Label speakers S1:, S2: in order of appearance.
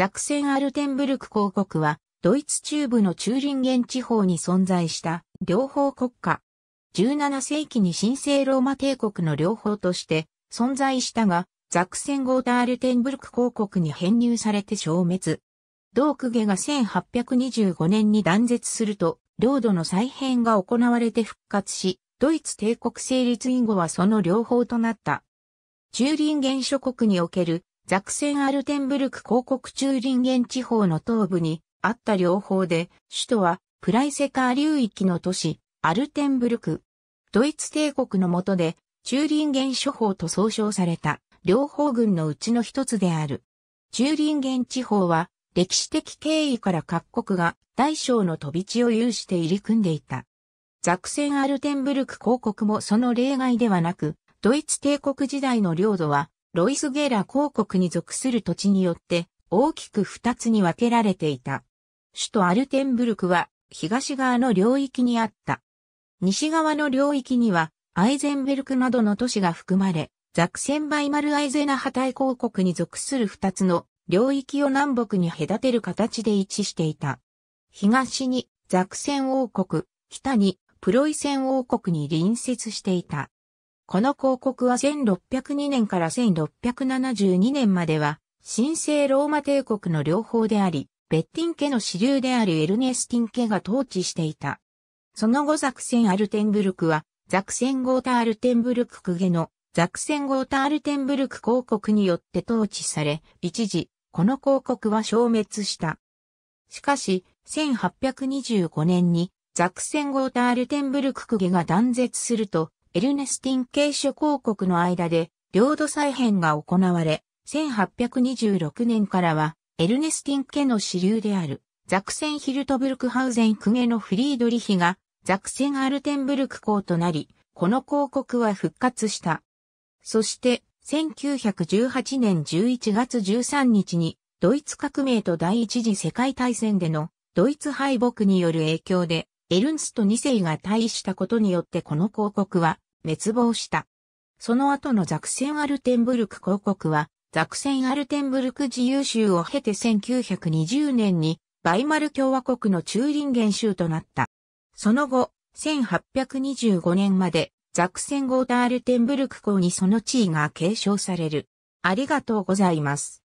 S1: ザクセン・アルテンブルク公国は、ドイツ中部のチューリンゲン地方に存在した両方国家。17世紀に神聖ローマ帝国の両方として存在したが、ザクセン・ゴータ・アルテンブルク公国に編入されて消滅。同区下が1825年に断絶すると、領土の再編が行われて復活し、ドイツ帝国成立以後はその両方となった。チューリンゲン諸国におけるザクセン・アルテンブルク広告中林ゲ地方の東部にあった両方で、首都はプライセカー流域の都市、アルテンブルク。ドイツ帝国の下で、中林ゲ諸法と総称された、両方軍のうちの一つである。中林ゲ地方は、歴史的経緯から各国が大小の飛び地を有して入り組んでいた。ザクセン・アルテンブルク公国もその例外ではなく、ドイツ帝国時代の領土はロイスゲーラ公国に属する土地によって大きく二つに分けられていた。首都アルテンブルクは東側の領域にあった。西側の領域にはアイゼンベルクなどの都市が含まれ、ザクセンバイマルアイゼナハイ公国に属する二つの領域を南北に隔てる形で一致していた。東にザクセン王国、北にプロイセン王国に隣接していた。この広告は1602年から1672年までは、神聖ローマ帝国の両方であり、ベッティン家の支流であるエルネスティン家が統治していた。その後ザクセンアルテンブルクは、ザクセンゴータアルテンブルク区下のザクセンゴータアルテンブルク広告によって統治され、一時、この広告は消滅した。しかし、1825年にザクセンゴータアルテンブルク区下が断絶すると、エルネスティン系諸公国の間で領土再編が行われ、1826年からはエルネスティン家の支流であるザクセンヒルトブルクハウゼンクゲのフリードリヒがザクセンアルテンブルク公となり、この公国は復活した。そして1918年11月13日にドイツ革命と第一次世界大戦でのドイツ敗北による影響でエルンスト2世が退位したことによってこの公国は滅亡した。その後のザクセンアルテンブルク公国は、ザクセンアルテンブルク自由州を経て1920年に、バイマル共和国の中林元州となった。その後、1825年まで、ザクセンゴータールテンブルク公にその地位が継承される。ありがとうございます。